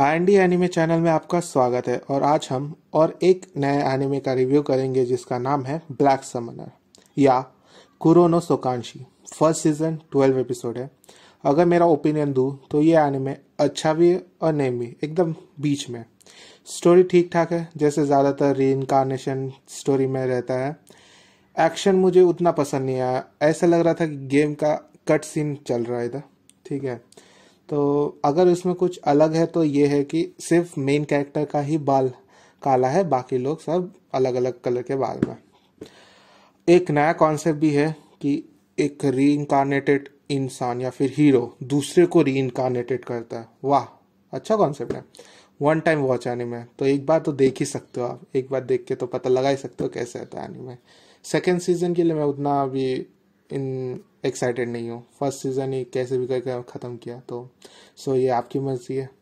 IND anime channel में आपका स्वागत है और आज हम और एक नए एनिमे का रिव्यू करेंगे जिसका नाम है ब्लैक समनर या Kurono Shokanshi first season twelve episode है अगर मेरा ओपिनियन दूँ तो ये एनिमे अच्छा भी है और नहीं भी एकदम बीच में स्टोरी ठीक ठाक है जैसे ज़्यादातर री इनकारनेशन स्टोरी में रहता है एक्शन मुझे उतना पसंद नहीं आया ऐसा लग रहा था कि गेम का कट सीन चल रहा है इधर ठीक है तो अगर इसमें कुछ अलग है तो ये है कि सिर्फ मेन कैरेक्टर का ही बाल काला है बाकी लोग सब अलग अलग कलर के बाल में एक नया कॉन्सेप्ट भी है कि एक री इनकारनेटेड इंसान या फिर हीरो दूसरे को री इनकारनेटेड करता है वाह अच्छा कॉन्सेप्ट है वन टाइम वॉच एनिमे तो एक बार तो देख ही सकते हो आप एक बार देख के तो पता लगा ही सकते हो कैसे रहता है एनिमे सेकेंड सीजन के लिए मैं उतना अभी इन एक्साइटेड नहीं हो फर्स्ट सीज़न ही कैसे भी करके ख़त्म किया तो सो ये आपकी मर्ज़ी है